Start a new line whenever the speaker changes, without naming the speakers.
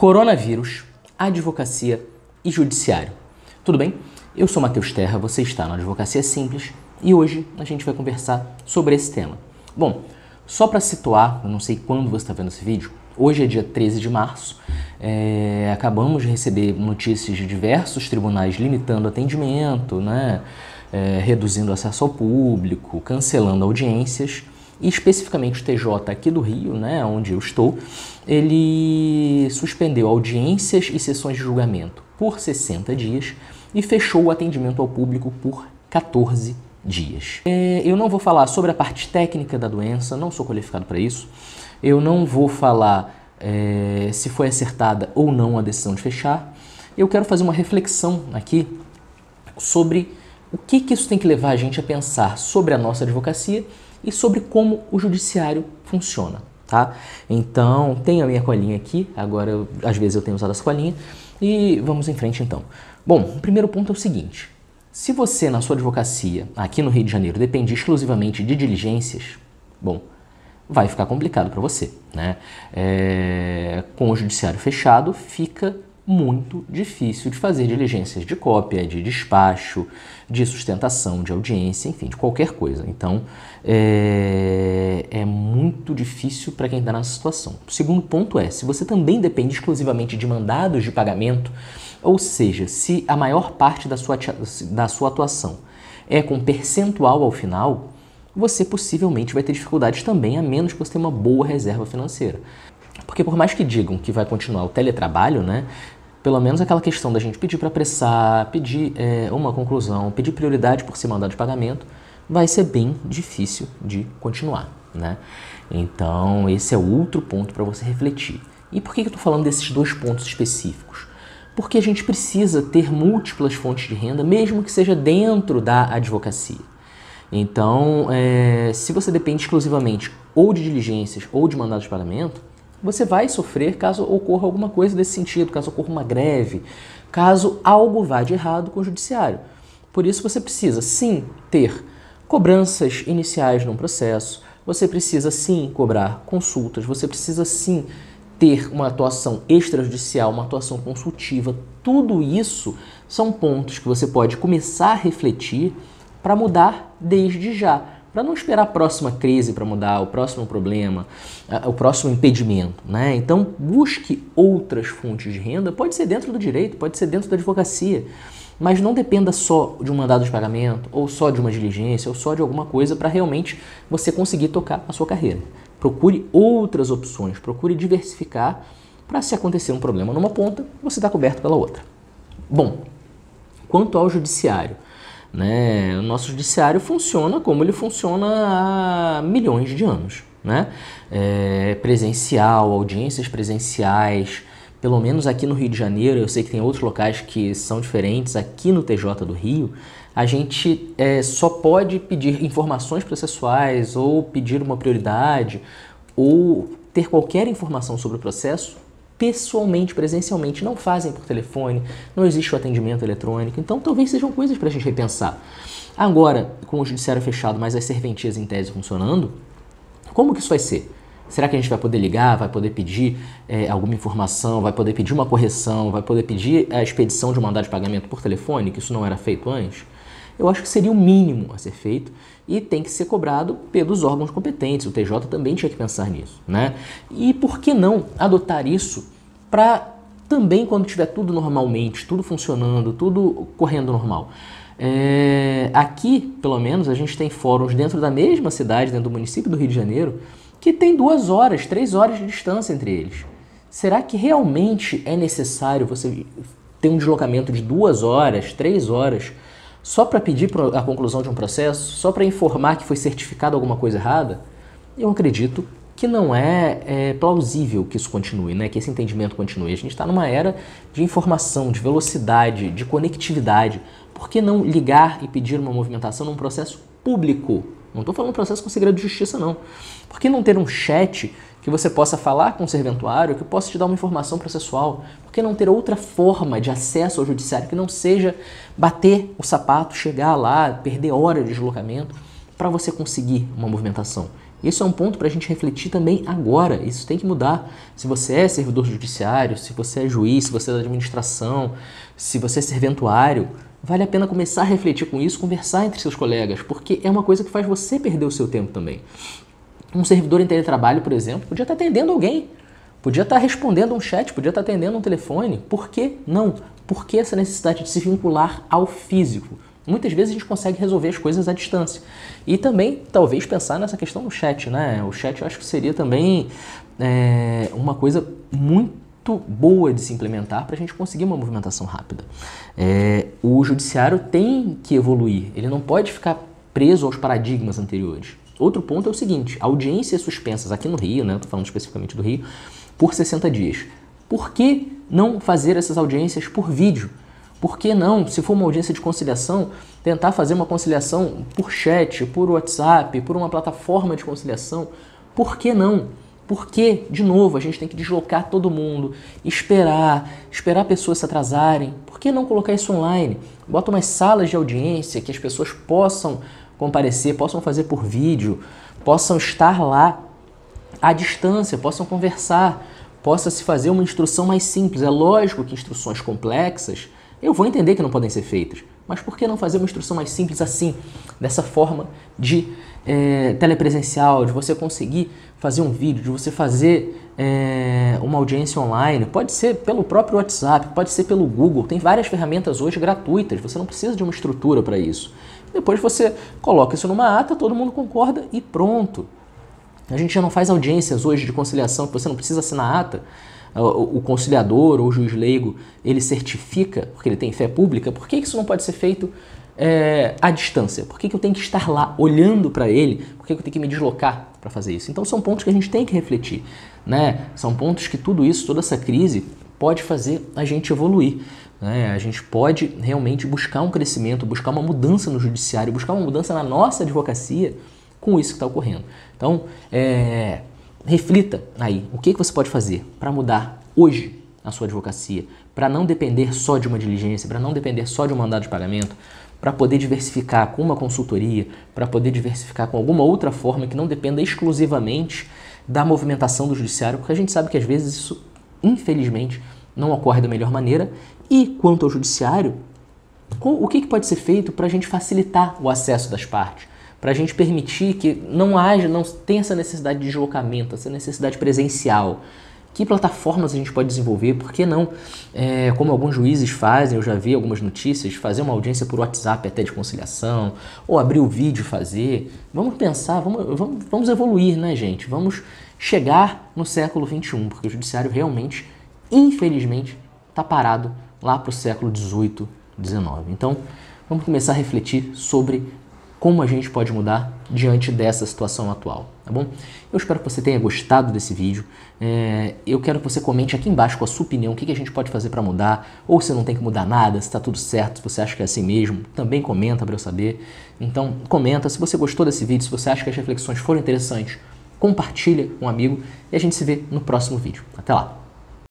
coronavírus, advocacia e judiciário. Tudo bem? Eu sou Matheus Terra, você está na Advocacia Simples e hoje a gente vai conversar sobre esse tema. Bom, só para situar, eu não sei quando você está vendo esse vídeo, hoje é dia 13 de março, é, acabamos de receber notícias de diversos tribunais limitando atendimento, né? É, reduzindo acesso ao público, cancelando audiências e especificamente o TJ aqui do Rio, né, onde eu estou, ele suspendeu audiências e sessões de julgamento por 60 dias e fechou o atendimento ao público por 14 dias. É, eu não vou falar sobre a parte técnica da doença, não sou qualificado para isso. Eu não vou falar é, se foi acertada ou não a decisão de fechar. Eu quero fazer uma reflexão aqui sobre o que, que isso tem que levar a gente a pensar sobre a nossa advocacia e sobre como o judiciário funciona, tá? Então, tem a minha colinha aqui, agora eu, às vezes eu tenho usado essa colinha, e vamos em frente então. Bom, o primeiro ponto é o seguinte, se você na sua advocacia, aqui no Rio de Janeiro, depende exclusivamente de diligências, bom, vai ficar complicado para você, né? É, com o judiciário fechado, fica muito difícil de fazer diligências de cópia, de despacho, de sustentação de audiência, enfim, de qualquer coisa. Então, é, é muito difícil para quem está na situação. O segundo ponto é, se você também depende exclusivamente de mandados de pagamento, ou seja, se a maior parte da sua, da sua atuação é com percentual ao final, você possivelmente vai ter dificuldades também, a menos que você tenha uma boa reserva financeira. Porque por mais que digam que vai continuar o teletrabalho, né? pelo menos aquela questão da gente pedir para apressar, pedir é, uma conclusão, pedir prioridade por ser mandado de pagamento, vai ser bem difícil de continuar, né? Então, esse é outro ponto para você refletir. E por que eu estou falando desses dois pontos específicos? Porque a gente precisa ter múltiplas fontes de renda, mesmo que seja dentro da advocacia. Então, é, se você depende exclusivamente ou de diligências ou de mandados de pagamento, você vai sofrer caso ocorra alguma coisa desse sentido, caso ocorra uma greve, caso algo vá de errado com o judiciário. Por isso você precisa sim ter cobranças iniciais num processo, você precisa sim cobrar consultas, você precisa sim ter uma atuação extrajudicial, uma atuação consultiva, tudo isso são pontos que você pode começar a refletir para mudar desde já para não esperar a próxima crise para mudar, o próximo problema, o próximo impedimento. Né? Então, busque outras fontes de renda, pode ser dentro do direito, pode ser dentro da advocacia, mas não dependa só de um mandado de pagamento, ou só de uma diligência, ou só de alguma coisa para realmente você conseguir tocar a sua carreira. Procure outras opções, procure diversificar para se acontecer um problema numa ponta, você está coberto pela outra. Bom, quanto ao judiciário. Né? O nosso judiciário funciona como ele funciona há milhões de anos. Né? É, presencial, audiências presenciais, pelo menos aqui no Rio de Janeiro, eu sei que tem outros locais que são diferentes, aqui no TJ do Rio, a gente é, só pode pedir informações processuais ou pedir uma prioridade ou ter qualquer informação sobre o processo pessoalmente, presencialmente, não fazem por telefone, não existe o atendimento eletrônico, então talvez sejam coisas para a gente repensar. Agora, com o judiciário é fechado, mas as serventias em tese funcionando, como que isso vai ser? Será que a gente vai poder ligar, vai poder pedir é, alguma informação, vai poder pedir uma correção, vai poder pedir a expedição de um mandado de pagamento por telefone, que isso não era feito antes? eu acho que seria o mínimo a ser feito e tem que ser cobrado pelos órgãos competentes. O TJ também tinha que pensar nisso, né? E por que não adotar isso para também quando tiver tudo normalmente, tudo funcionando, tudo correndo normal? É, aqui, pelo menos, a gente tem fóruns dentro da mesma cidade, dentro do município do Rio de Janeiro, que tem duas horas, três horas de distância entre eles. Será que realmente é necessário você ter um deslocamento de duas horas, três horas? só para pedir a conclusão de um processo, só para informar que foi certificado alguma coisa errada, eu acredito que não é, é, plausível que isso continue, né? que esse entendimento continue. A gente está numa era de informação, de velocidade, de conectividade. Por que não ligar e pedir uma movimentação num processo público não estou falando processo com segredo de justiça, não. Por que não ter um chat que você possa falar com o serventuário, que possa te dar uma informação processual? Por que não ter outra forma de acesso ao judiciário que não seja bater o sapato, chegar lá, perder hora de deslocamento, para você conseguir uma movimentação? Isso é um ponto para a gente refletir também agora. Isso tem que mudar. Se você é servidor judiciário, se você é juiz, se você é da administração, se você é serventuário, Vale a pena começar a refletir com isso, conversar entre seus colegas, porque é uma coisa que faz você perder o seu tempo também. Um servidor em teletrabalho, por exemplo, podia estar atendendo alguém, podia estar respondendo um chat, podia estar atendendo um telefone. Por que não? Por que essa necessidade de se vincular ao físico? Muitas vezes a gente consegue resolver as coisas à distância. E também, talvez, pensar nessa questão do chat, né? O chat eu acho que seria também é, uma coisa muito muito boa de se implementar para a gente conseguir uma movimentação rápida. É, o judiciário tem que evoluir, ele não pode ficar preso aos paradigmas anteriores. Outro ponto é o seguinte: audiências suspensas aqui no Rio, né? Falando especificamente do Rio, por 60 dias. Por que não fazer essas audiências por vídeo? Por que não, se for uma audiência de conciliação, tentar fazer uma conciliação por chat, por WhatsApp, por uma plataforma de conciliação? Por que não? Porque, de novo, a gente tem que deslocar todo mundo, esperar, esperar pessoas se atrasarem. Por que não colocar isso online? Bota umas salas de audiência que as pessoas possam comparecer, possam fazer por vídeo, possam estar lá à distância, possam conversar, possa se fazer uma instrução mais simples. É lógico que instruções complexas eu vou entender que não podem ser feitas. Mas por que não fazer uma instrução mais simples assim, dessa forma de é, telepresencial, de você conseguir fazer um vídeo, de você fazer é, uma audiência online? Pode ser pelo próprio WhatsApp, pode ser pelo Google. Tem várias ferramentas hoje gratuitas, você não precisa de uma estrutura para isso. Depois você coloca isso numa ata, todo mundo concorda e pronto. A gente já não faz audiências hoje de conciliação que você não precisa assinar ata o conciliador ou o juiz leigo, ele certifica, porque ele tem fé pública, por que isso não pode ser feito é, à distância? Por que, eu tenho que estar lá olhando para ele? Por que, eu tenho que me deslocar para fazer isso? Então são pontos que a gente tem que refletir, né? São pontos que tudo isso, toda essa crise, pode fazer a gente evoluir. Né? A gente pode realmente buscar um crescimento, buscar uma mudança no judiciário, buscar uma mudança na nossa advocacia com isso que está ocorrendo. Então, é, reflita aí o que, você pode fazer para mudar hoje a sua advocacia, para não depender só de uma diligência, para não depender só de um mandado de pagamento, para poder diversificar com uma consultoria, para poder diversificar com alguma outra forma que não dependa exclusivamente da movimentação do judiciário, porque a gente sabe que às vezes isso, infelizmente, não ocorre da melhor maneira. E quanto ao judiciário, o que pode ser feito para a gente facilitar o acesso das partes? para a gente permitir que não haja, não tenha essa necessidade de deslocamento, essa necessidade presencial. Que plataformas a gente pode desenvolver? Por que não, é, como alguns juízes fazem, eu já vi algumas notícias, fazer uma audiência por WhatsApp até de conciliação, ou abrir o vídeo e fazer. Vamos pensar, vamos, vamos, vamos evoluir, né, gente? Vamos chegar no século XXI, porque o judiciário realmente, infelizmente, está parado lá para o século XVIII, XIX. Então, vamos começar a refletir sobre como a gente pode mudar diante dessa situação atual, tá bom? Eu espero que você tenha gostado desse vídeo. É, eu quero que você comente aqui embaixo com a sua opinião, o que, que a gente pode fazer para mudar, ou se não tem que mudar nada, se está tudo certo, se você acha que é assim mesmo, também comenta para eu saber. Então, comenta se você gostou desse vídeo, se você acha que as reflexões foram interessantes, compartilha com um amigo e a gente se vê no próximo vídeo. Até lá!